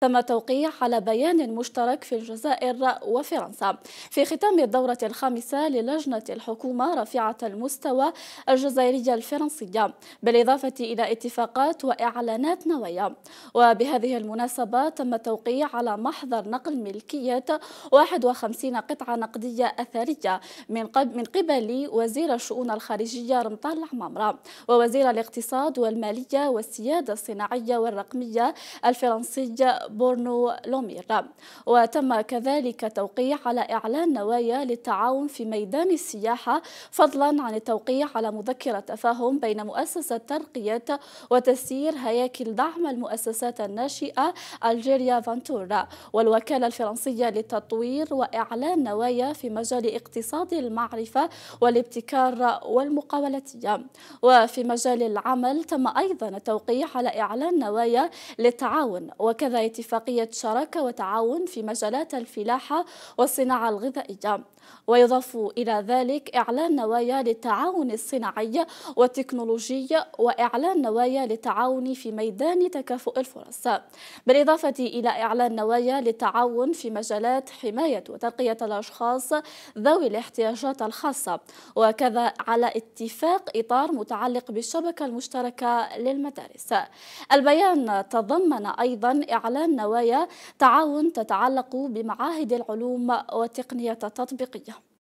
تم توقيع على بيان مشترك في الجزائر وفرنسا في ختام الدورة الخامسة للجنة الحكومة رفيعة المستوى الجزائرية الفرنسية بالإضافة إلى اتفاقات وإعلانات نوايا وبهذه المناسبة تم توقيع على محضر نقل ملكية 51 قطعة نقدية أثرية من من قبل وزير الشؤون الخارجية رمطان العمامرة ووزير الاقتصاد والمالية والسيادة الصناعية والرقمية الفرنسية بورنو لومير وتم كذلك توقيع على إعلان نوايا للتعاون في ميدان السياحة فضلا عن التوقيع على مذكرة تفاهم بين مؤسسة ترقية وتسيير هياكل دعم المؤسسات الناشئة ألجيريا فانتورا والوكالة الفرنسية للتطوير وإعلان نوايا في مجال اقتصاد المعرفة والابتكار والمقاولاتية وفي مجال العمل تم أيضا التوقيع على إعلان نوايا للتعاون وكذا اتفاقية شراكة وتعاون في مجالات الفلاحة والصناعة الغذائية ويضاف إلى ذلك إعلان نوايا للتعاون الصناعي والتكنولوجي وإعلان نوايا للتعاون في ميدان تكافؤ الفرص بالإضافة إلى إعلان نوايا للتعاون في مجالات حماية وترقية الأشخاص ذوي الاحتياجات الخاصة وكذا على اتفاق إطار متعلق بالشبكة المشتركة للمدارس البيان تضمن أيضا إعلان نوايا تعاون تتعلق بمعاهد العلوم والتقنية التطبيقية